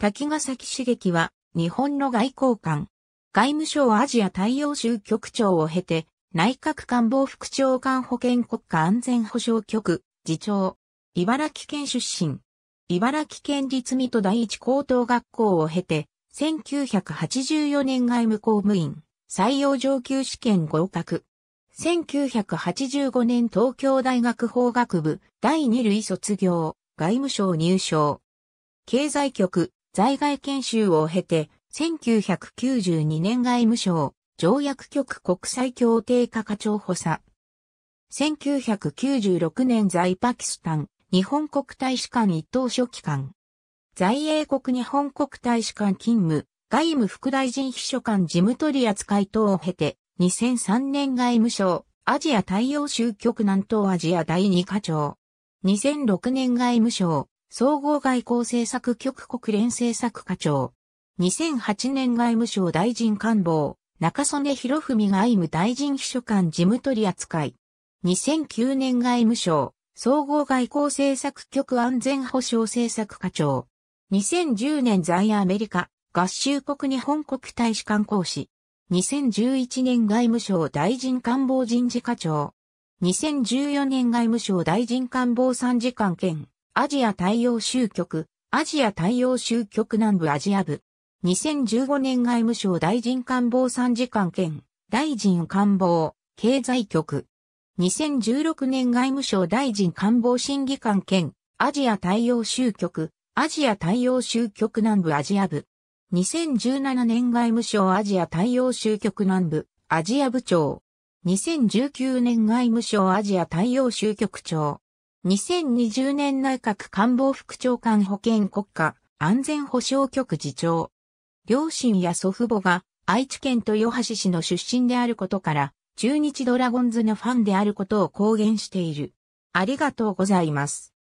滝ヶ崎茂樹は、日本の外交官。外務省アジア大洋州局長を経て、内閣官房副長官保健国家安全保障局、次長。茨城県出身。茨城県立水戸第一高等学校を経て、1984年外務公務員、採用上級試験合格。1985年東京大学法学部第二類卒業、外務省入省。経済局、在外研修を経て、1992年外務省、条約局国際協定課課長補佐。1996年在パキスタン、日本国大使館一等書記官。在英国日本国大使館勤務、外務副大臣秘書官事務取扱い等を経て、2003年外務省、アジア太陽州局南東アジア第二課長。2006年外務省、総合外交政策局国連政策課長。2008年外務省大臣官房、中曽根博文外務大臣秘書官事務取扱い。2009年外務省、総合外交政策局安全保障政策課長。2010年在アメリカ、合衆国日本国大使館講師。2011年外務省大臣官房人事課長。2014年外務省大臣官房参事官兼アジア大洋州局、アジア大洋州局南部アジア部。2015年外務省大臣官房参事官兼、大臣官房、経済局。2016年外務省大臣官房審議官兼、アジア大洋州局、アジア大洋州局南部アジア部。2017年外務省アジア大洋州局南部、アジア部長。2019年外務省アジア大洋州局長。2020年内閣官房副長官保健国家安全保障局次長。両親や祖父母が愛知県豊橋市の出身であることから、中日ドラゴンズのファンであることを公言している。ありがとうございます。